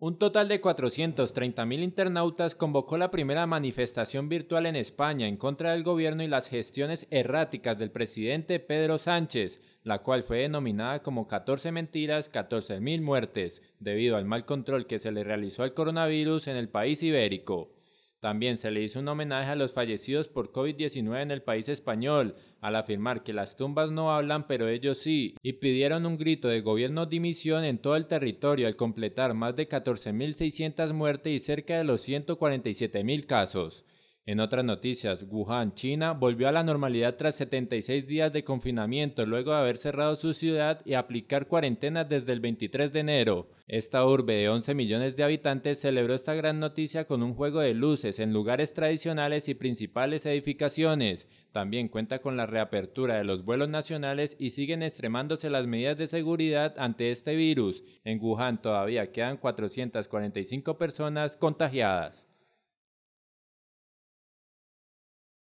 Un total de 430.000 internautas convocó la primera manifestación virtual en España en contra del gobierno y las gestiones erráticas del presidente Pedro Sánchez, la cual fue denominada como 14 mentiras, 14.000 muertes, debido al mal control que se le realizó al coronavirus en el país ibérico. También se le hizo un homenaje a los fallecidos por COVID-19 en el país español, al afirmar que las tumbas no hablan pero ellos sí, y pidieron un grito de gobierno dimisión en todo el territorio al completar más de 14.600 muertes y cerca de los 147.000 casos. En otras noticias, Wuhan, China, volvió a la normalidad tras 76 días de confinamiento luego de haber cerrado su ciudad y aplicar cuarentena desde el 23 de enero. Esta urbe de 11 millones de habitantes celebró esta gran noticia con un juego de luces en lugares tradicionales y principales edificaciones. También cuenta con la reapertura de los vuelos nacionales y siguen extremándose las medidas de seguridad ante este virus. En Wuhan todavía quedan 445 personas contagiadas.